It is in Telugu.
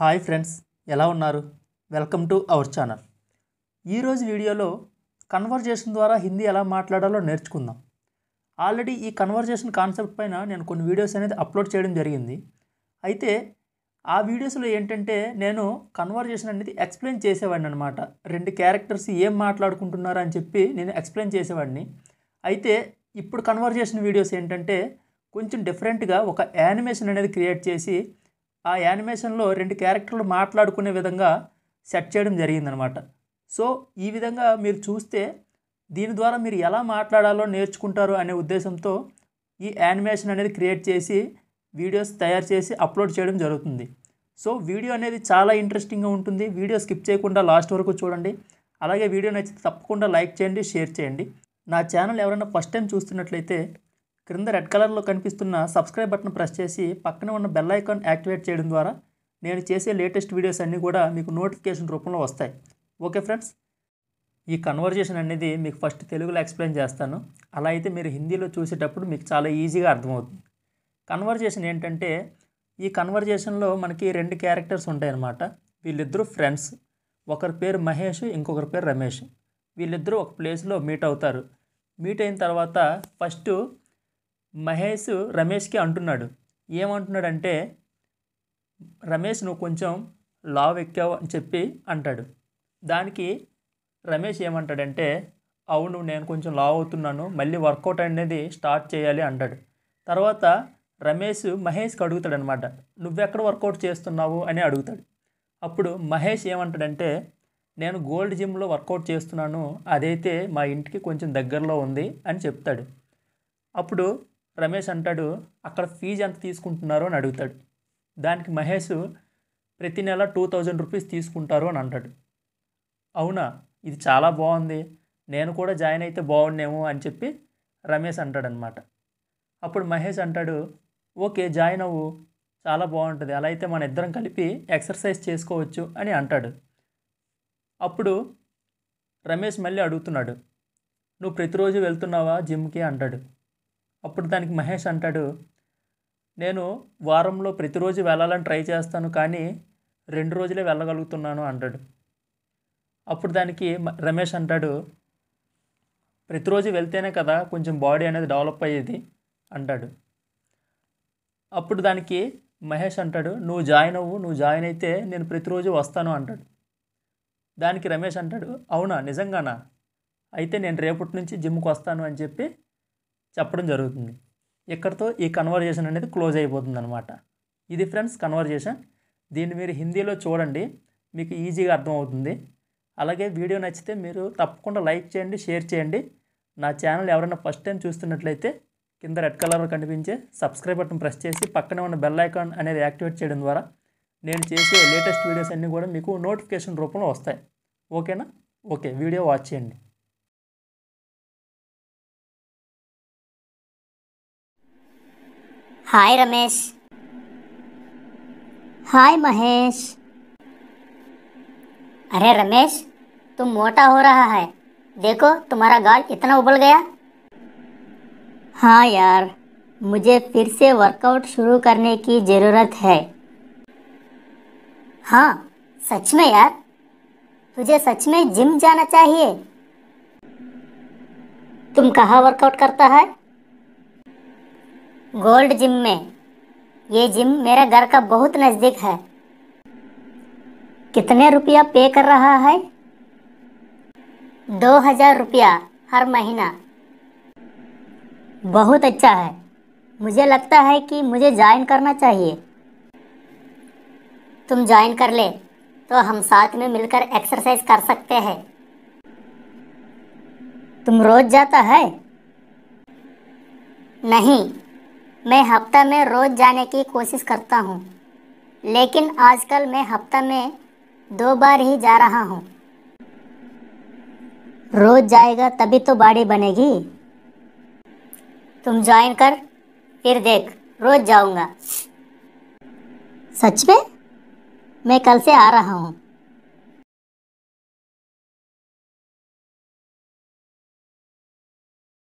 హాయ్ ఫ్రెండ్స్ ఎలా ఉన్నారు వెల్కమ్ టు అవర్ ఛానల్ ఈరోజు వీడియోలో కన్వర్జేషన్ ద్వారా హిందీ ఎలా మాట్లాడాలో నేర్చుకుందాం ఆల్రెడీ ఈ కన్వర్జేషన్ కాన్సెప్ట్ పైన నేను కొన్ని వీడియోస్ అనేది అప్లోడ్ చేయడం జరిగింది అయితే ఆ వీడియోస్లో ఏంటంటే నేను కన్వర్జేషన్ అనేది ఎక్స్ప్లెయిన్ చేసేవాడిని అనమాట రెండు క్యారెక్టర్స్ ఏం మాట్లాడుకుంటున్నారు అని చెప్పి నేను ఎక్స్ప్లెయిన్ చేసేవాడిని అయితే ఇప్పుడు కన్వర్జేషన్ వీడియోస్ ఏంటంటే కొంచెం డిఫరెంట్గా ఒక యానిమేషన్ అనేది క్రియేట్ చేసి ఆ యానిమేషన్లో రెండు క్యారెక్టర్లు మాట్లాడుకునే విధంగా సెట్ చేయడం జరిగిందనమాట సో ఈ విధంగా మీరు చూస్తే దీని ద్వారా మీరు ఎలా మాట్లాడాలో నేర్చుకుంటారు అనే ఉద్దేశంతో ఈ యానిమేషన్ అనేది క్రియేట్ చేసి వీడియోస్ తయారు చేసి అప్లోడ్ చేయడం జరుగుతుంది సో వీడియో అనేది చాలా ఇంట్రెస్టింగ్గా ఉంటుంది వీడియో స్కిప్ చేయకుండా లాస్ట్ వరకు చూడండి అలాగే వీడియో నచ్చితే తప్పకుండా లైక్ చేయండి షేర్ చేయండి నా ఛానల్ ఎవరైనా ఫస్ట్ టైం చూస్తున్నట్లయితే క్రింద రెడ్ కలర్లో కనిపిస్తున్న సబ్స్క్రైబ్ బటన్ ప్రెస్ చేసి పక్కన ఉన్న బెల్ ఐకాన్ యాక్టివేట్ చేయడం ద్వారా నేను చేసే లేటెస్ట్ వీడియోస్ అన్నీ కూడా మీకు నోటిఫికేషన్ రూపంలో వస్తాయి ఓకే ఫ్రెండ్స్ ఈ కన్వర్జేషన్ అనేది మీకు ఫస్ట్ తెలుగులో ఎక్స్ప్లెయిన్ చేస్తాను అలా అయితే మీరు హిందీలో చూసేటప్పుడు మీకు చాలా ఈజీగా అర్థమవుతుంది కన్వర్జేషన్ ఏంటంటే ఈ కన్వర్జేషన్లో మనకి రెండు క్యారెక్టర్స్ ఉంటాయన్నమాట వీళ్ళిద్దరూ ఫ్రెండ్స్ ఒకరి పేరు మహేష్ ఇంకొకరి పేరు రమేష్ వీళ్ళిద్దరూ ఒక ప్లేస్లో మీట్ అవుతారు మీట్ అయిన తర్వాత ఫస్ట్ మహేష్ రమేష్కి అంటున్నాడు ఏమంటున్నాడంటే రమేష్ నువ్వు కొంచెం లావ్ ఎక్కావు అని చెప్పి అంటాడు దానికి రమేష్ ఏమంటాడంటే అవును నేను కొంచెం లావ్ అవుతున్నాను మళ్ళీ వర్కౌట్ అనేది స్టార్ట్ చేయాలి అంటాడు తర్వాత రమేష్ మహేష్కి అడుగుతాడనమాట నువ్వెక్కడ వర్కౌట్ చేస్తున్నావు అని అడుగుతాడు అప్పుడు మహేష్ ఏమంటాడంటే నేను గోల్డ్ జిమ్లో వర్కౌట్ చేస్తున్నాను అదైతే మా ఇంటికి కొంచెం దగ్గరలో ఉంది అని చెప్తాడు అప్పుడు రమేష్ అంటాడు అక్కడ ఫీజు ఎంత తీసుకుంటున్నారో అని అడుగుతాడు దానికి మహేష్ ప్రతి నెల టూ థౌజండ్ రూపీస్ తీసుకుంటారు అని అంటాడు అవునా ఇది చాలా బాగుంది నేను కూడా జాయిన్ అయితే బాగుండేమో అని చెప్పి రమేష్ అంటాడనమాట అప్పుడు మహేష్ అంటాడు ఓకే జాయిన్ అవ్వు చాలా బాగుంటుంది అలా అయితే మన ఇద్దరం కలిపి ఎక్సర్సైజ్ చేసుకోవచ్చు అని అంటాడు అప్పుడు రమేష్ మళ్ళీ అడుగుతున్నాడు నువ్వు ప్రతిరోజు వెళ్తున్నావా జిమ్కి అంటాడు అప్పుడు దానికి మహేష్ అంటాడు నేను వారంలో ప్రతిరోజు వెళ్ళాలని ట్రై చేస్తాను కానీ రెండు రోజులే వెళ్ళగలుగుతున్నాను అంటాడు అప్పుడు దానికి రమేష్ అంటాడు ప్రతిరోజు వెళ్తేనే కదా కొంచెం బాడీ అనేది డెవలప్ అయ్యేది అంటాడు అప్పుడు దానికి మహేష్ అంటాడు నువ్వు జాయిన్ అవ్వు నువ్వు జాయిన్ అయితే నేను ప్రతిరోజు వస్తాను అంటాడు దానికి రమేష్ అంటాడు అవునా నిజంగానా అయితే నేను రేపటి నుంచి జిమ్కి వస్తాను అని చెప్పి చెప్పడం జరుగుతుంది ఇక్కడతో ఈ కన్వర్జేషన్ అనేది క్లోజ్ అయిపోతుంది అనమాట ఇది ఫ్రెండ్స్ కన్వర్జేషన్ దీన్ని మీరు హిందీలో చూడండి మీకు ఈజీగా అర్థమవుతుంది అలాగే వీడియో నచ్చితే మీరు తప్పకుండా లైక్ చేయండి షేర్ చేయండి నా ఛానల్ ఎవరైనా ఫస్ట్ టైం చూస్తున్నట్లయితే కింద రెడ్ కలర్ కనిపించే సబ్స్క్రైబ్ బటన్ ప్రెస్ చేసి పక్కనే ఉన్న బెల్ ఐకాన్ అనేది యాక్టివేట్ చేయడం ద్వారా నేను చేసే లేటెస్ట్ వీడియోస్ అన్నీ కూడా మీకు నోటిఫికేషన్ రూపంలో వస్తాయి ఓకేనా ఓకే వీడియో వాచ్ చేయండి हाय रमेश हाय महेश अरे रमेश तुम मोटा हो रहा है देखो तुम्हारा गाल इतना उबल गया हाँ यार मुझे फिर से वर्कआउट शुरू करने की ज़रूरत है हाँ सच में यार तुझे सच में जिम जाना चाहिए तुम कहाँ वर्कआउट करता है गोल्ड जिम में ये जिम मेरे घर का बहुत नज़दीक है कितने रुपया पे कर रहा है दो हज़ार रुपया हर महीना बहुत अच्छा है मुझे लगता है कि मुझे ज्वाइन करना चाहिए तुम ज्वाइन कर ले तो हम साथ में मिलकर एक्सरसाइज कर सकते हैं तुम रोज जाता है नहीं मैं हफ्ता में रोज़ जाने की कोशिश करता हूँ लेकिन आजकल मैं हफ्ता में दो बार ही जा रहा हूँ रोज़ जाएगा तभी तो बाड़ी बनेगी तुम ज्वाइन कर फिर देख रोज़ जाऊँगा सच में मैं कल से आ रहा हूँ